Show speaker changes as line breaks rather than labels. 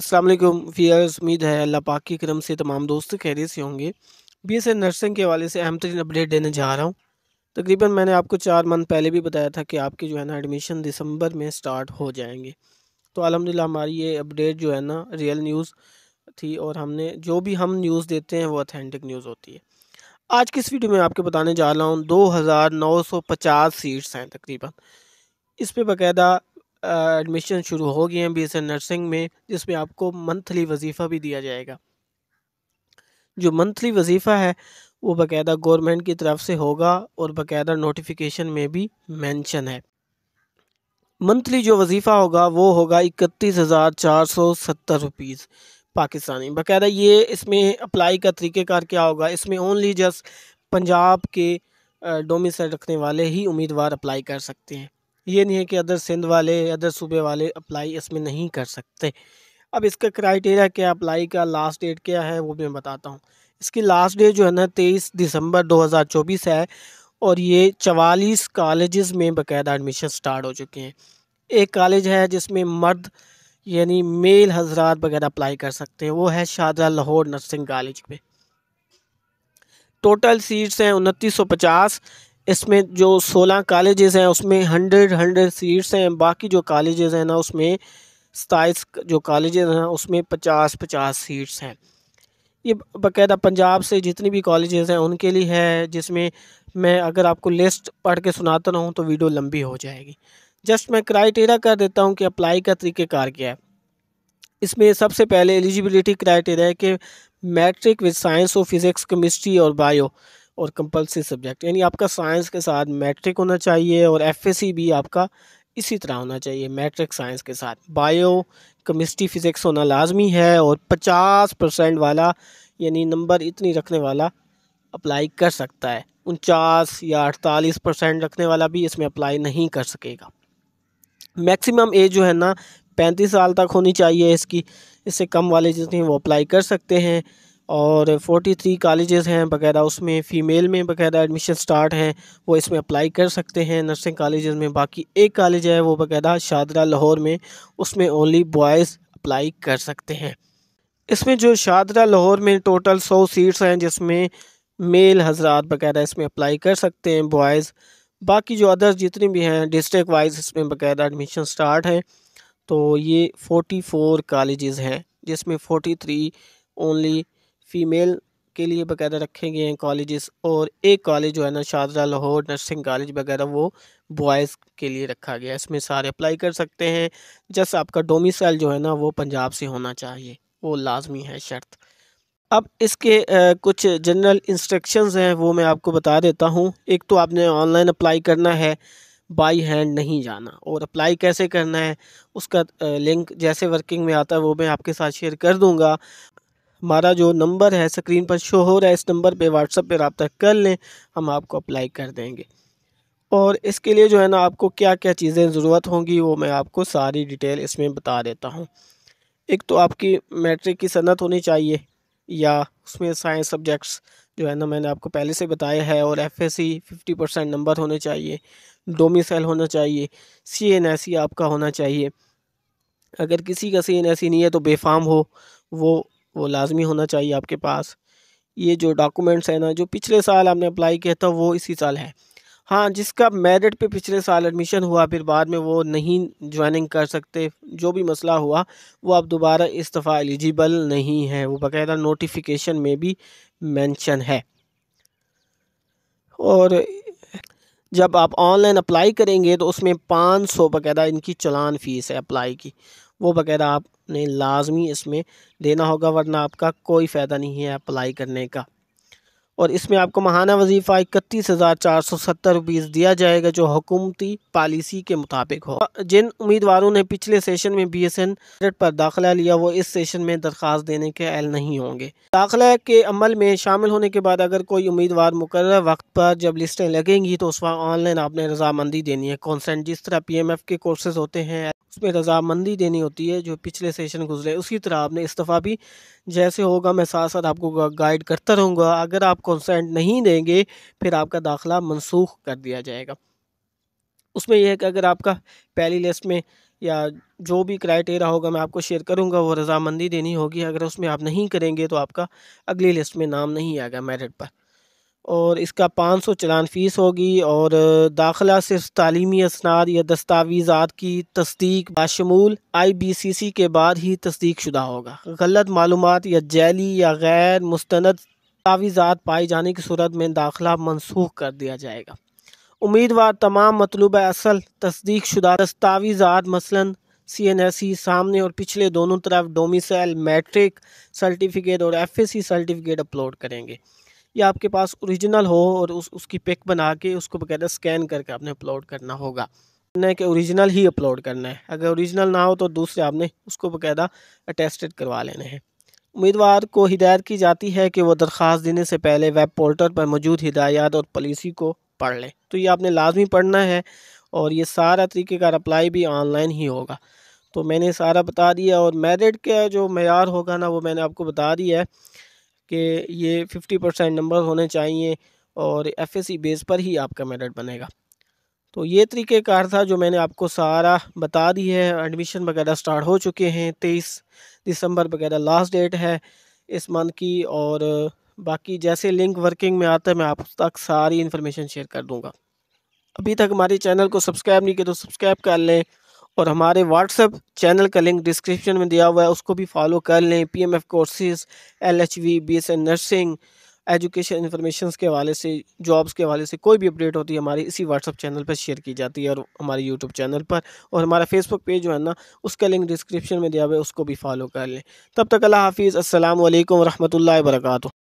السلام علیکم ویئرز امید ہے اللہ پاک کرم سے تمام دوست خیریت سے ہوں گے بی ایس اے نرسنگ کے حوالے سے اہم ترین اپڈیٹ دینے جا رہا ہوں تقریباً میں نے آپ کو چار منتھ پہلے بھی بتایا تھا کہ آپ کے جو ہے نا ایڈمیشن دسمبر میں سٹارٹ ہو جائیں گے تو الحمدللہ ہماری یہ اپڈیٹ جو ہے نا ریئل نیوز تھی اور ہم نے جو بھی ہم نیوز دیتے ہیں وہ اتھینٹک نیوز ہوتی ہے آج کس ویڈیو میں آپ کے بتانے جا رہا ہوں دو ہزار نو سو پچاس سیٹس ہیں تقریباً اس پہ باقاعدہ ایڈمیشن شروع ہو ہیں بی ایس این نرسنگ میں جس میں آپ کو منتھلی وظیفہ بھی دیا جائے گا جو منتھلی وظیفہ ہے وہ باقاعدہ گورنمنٹ کی طرف سے ہوگا اور باقاعدہ نوٹیفیکیشن میں بھی مینشن ہے منتھلی جو وظیفہ ہوگا وہ ہوگا اکتیس ہزار چار سو ستر روپیز پاکستانی باقاعدہ یہ اس میں اپلائی کا طریقہ کار کیا ہوگا اس میں اونلی جسٹ پنجاب کے ڈومیسائل رکھنے والے ہی امیدوار اپلائی کر سکتے ہیں یہ نہیں ہے کہ ادر سندھ والے ادر صوبے والے اپلائی اس میں نہیں کر سکتے اب اس کا کرائیٹیریا کیا اپلائی کا لاسٹ ڈیٹ کیا ہے وہ بھی میں بتاتا ہوں اس کی لاسٹ ڈیٹ جو ہے نا تیئیس دسمبر دو ہزار چوبیس ہے اور یہ چوالیس کالجز میں باقاعدہ ایڈمیشن سٹارٹ ہو چکے ہیں ایک کالج ہے جس میں مرد یعنی میل حضرات بغیر اپلائی کر سکتے ہیں وہ ہے شادرہ لاہور نرسنگ کالج میں ٹوٹل سیٹس ہیں انتیس سو پچاس اس میں جو سولہ کالیجز ہیں اس میں ہنڈریڈ ہنڈریڈ سیٹس ہیں باقی جو کالیجز ہیں نا اس میں ستائیس جو کالجز ہیں اس میں پچاس پچاس سیٹس ہیں یہ باقاعدہ پنجاب سے جتنی بھی کالیجز ہیں ان کے لیے ہے جس میں میں اگر آپ کو لسٹ پڑھ کے سناتا رہوں تو ویڈیو لمبی ہو جائے گی جسٹ میں کرائیٹیریا کر دیتا ہوں کہ اپلائی کا طریقہ کار کیا ہے اس میں سب سے پہلے ایلیجیبلٹی کرائیٹیریا ہے کہ میٹرک وتھ سائنس اور فزکس کیمسٹری اور بایو اور کمپلسری سبجیکٹ یعنی آپ کا سائنس کے ساتھ میٹرک ہونا چاہیے اور ایف ایس سی بھی آپ کا اسی طرح ہونا چاہیے میٹرک سائنس کے ساتھ بایو کیمسٹری فزکس ہونا لازمی ہے اور پچاس پرسینٹ والا یعنی نمبر اتنی رکھنے والا اپلائی کر سکتا ہے انچاس یا اڑتالیس پرسینٹ رکھنے والا بھی اس میں اپلائی نہیں کر سکے گا میکسیمم ایج جو ہے نا پینتیس سال تک ہونی چاہیے اس کی اس سے کم والے جتنے وہ اپلائی کر سکتے ہیں اور فورٹی تھری کالجیز ہیں بغیرہ اس میں فیمیل میں بغیرہ ایڈمیشن سٹارٹ ہیں وہ اس میں اپلائی کر سکتے ہیں نرسنگ کالجز میں باقی ایک کالج ہے وہ بغیرہ شادرہ لاہور میں اس میں اونلی بوائز اپلائی کر سکتے ہیں اس میں جو شادرہ لاہور میں ٹوٹل سو سیٹس ہیں جس میں میل حضرات بغیرہ اس میں اپلائی کر سکتے ہیں بوائز باقی جو ادرس جتنی بھی ہیں ڈسٹرک وائز اس میں بغیرہ ایڈمیشن سٹارٹ ہیں تو یہ فورٹی فور کالجز ہیں جس میں فورٹی تھری اونلی فیمیل کے لیے وغیرہ رکھے گئے ہیں کالجز اور ایک کالج جو ہے نا شادرہ لاہور نرسنگ کالج وغیرہ وہ بوائز کے لیے رکھا گیا ہے اس میں سارے اپلائی کر سکتے ہیں جس آپ کا ڈومیسائل جو ہے نا وہ پنجاب سے ہونا چاہیے وہ لازمی ہے شرط اب اس کے کچھ جنرل انسٹرکشنز ہیں وہ میں آپ کو بتا دیتا ہوں ایک تو آپ نے آن لائن اپلائی کرنا ہے بائی ہینڈ نہیں جانا اور اپلائی کیسے کرنا ہے اس کا لنک جیسے ورکنگ میں آتا ہے وہ میں آپ کے ساتھ شیئر کر دوں گا ہمارا جو نمبر ہے سکرین پر شو ہو رہا ہے اس نمبر پہ اپ پہ رابطہ کر لیں ہم آپ کو اپلائی کر دیں گے اور اس کے لیے جو ہے نا آپ کو کیا کیا چیزیں ضرورت ہوں گی وہ میں آپ کو ساری ڈیٹیل اس میں بتا دیتا ہوں ایک تو آپ کی میٹرک کی صنعت ہونی چاہیے یا اس میں سائنس سبجیکٹس جو ہے نا میں نے آپ کو پہلے سے بتایا ہے اور F S C fifty percent number ہونے چاہیے ڈومیسائل ہونا چاہیے سی این ایسی آپ کا ہونا چاہیے اگر کسی کا سی این ایسی نہیں ہے تو بے فام ہو وہ وہ لازمی ہونا چاہیے آپ کے پاس یہ جو ڈاکومنٹس ہیں نا جو پچھلے سال آپ نے اپلائی کیا تھا وہ اسی سال ہے ہاں جس کا میرٹ پہ پچھلے سال ایڈمیشن ہوا پھر بعد میں وہ نہیں جوائننگ کر سکتے جو بھی مسئلہ ہوا وہ اب دوبارہ اس ایلیجیبل نہیں ہے وہ باقاعدہ نوٹیفیکیشن میں بھی مینشن ہے اور جب آپ آن لائن اپلائی کریں گے تو اس میں پانچ سو باقاعدہ ان کی چلان فیس ہے اپلائی کی وہ باقاعدہ آپ نے لازمی اس میں دینا ہوگا ورنہ آپ کا کوئی فائدہ نہیں ہے اپلائی کرنے کا اور اس میں آپ کو ماہانہ وظیفہ اکتیس ہزار چار سو ستر امیدواروں نے پچھلے سیشن میں بی ایس ریٹ پر داخلہ لیا وہ اس سیشن میں درخواست دینے کے اہل نہیں ہوں گے داخلہ کے عمل میں شامل ہونے کے بعد اگر کوئی امیدوار مقررہ وقت پر جب لسٹیں لگیں گی تو اس وقت آن لائن آپ نے رضامندی دینی ہے کانسنٹ جس طرح پی ایم ایف کے کورسز ہوتے ہیں اس میں رضامندی دینی ہوتی ہے جو پچھلے سیشن گزرے اسی طرح آپ نے استفا بھی جیسے ہوگا میں ساتھ ساتھ آپ کو گائیڈ کرتا رہوں گا اگر آپ کنسینٹ نہیں دیں گے پھر آپ کا داخلہ منسوخ کر دیا جائے گا اس میں یہ ہے کہ اگر آپ کا پہلی لسٹ میں یا جو بھی کرائیٹیریا ہوگا میں آپ کو شیئر کروں گا وہ رضامندی دینی ہوگی اگر اس میں آپ نہیں کریں گے تو آپ کا اگلی لسٹ میں نام نہیں آئے گا میرٹ پر اور اس کا پانچ سو چلان فیس ہوگی اور داخلہ صرف تعلیمی اسناد یا دستاویزات کی تصدیق باشمول آئی بی سی سی کے بعد ہی تصدیق شدہ ہوگا غلط معلومات یا جیلی یا غیر مستند دستاویزات پائی جانے کی صورت میں داخلہ منسوخ کر دیا جائے گا امیدوار تمام مطلوبہ اصل تصدیق شدہ دستاویزات مثلا سی این ایس سی سامنے اور پچھلے دونوں طرف ڈومیسیل میٹرک سرٹیفکیٹ اور F S C certificate upload کریں گے یا آپ کے پاس اوریجنل ہو اور اس کی پک بنا کے اس کو بغیر سکین کر کے آپ نے اپلوڈ کرنا ہوگا کہ اوریجنل ہی اپلوڈ کرنا ہے اگر اوریجنل نہ ہو تو دوسرے آپ نے اس کو باقاعدہ اٹیسٹڈ کروا لینا ہے امیدوار کو ہدایت کی جاتی ہے کہ وہ درخواست دینے سے پہلے ویب پورٹل پر موجود ہدایات اور پالیسی کو پڑھ لیں تو یہ آپ نے لازمی پڑھنا ہے اور یہ سارا طریقے کا رپلائی بھی آن لائن ہی ہوگا تو میں نے سارا بتا دیا اور میرٹ کا جو معیار ہوگا نا وہ میں نے آپ کو بتا دیا ہے کہ یہ ففٹی پرسینٹ نمبر ہونے چاہیے اور ایف ایسی سی بیس پر ہی آپ کا میرٹ بنے گا تو یہ طریقہ کار تھا جو میں نے آپ کو سارا بتا دی ہے ایڈمیشن وغیرہ سٹارٹ ہو چکے ہیں تیئیس دسمبر وغیرہ لاسٹ ڈیٹ ہے اس منتھ کی اور باقی جیسے لنک ورکنگ میں آتا ہے میں آپ تک ساری انفارمیشن شیئر کر دوں گا ابھی تک ہمارے چینل کو سبسکرائب نہیں کہ تو سبسکرائب کر لیں اور ہمارے واٹس ایپ چینل کا لنک ڈسکرپشن میں دیا ہوا ہے اس کو بھی فالو کر لیں P M F courses L H V B S N nursing education informations کے حوالے سے جابس کے حوالے سے کوئی بھی اپڈیٹ ہوتی ہے ہماری اسی واٹس اپ چینل پر شیئر کی جاتی ہے اور ہمارے یوٹیوب چینل پر اور ہمارا فیس بک پیج جو ہے نا اس کا لنک ڈسکرپشن میں دیا ہوا ہے اس کو بھی فالو کر لیں تب تک اللہ حافظ السلام علیکم ورحمۃ اللہ وبرکاتہ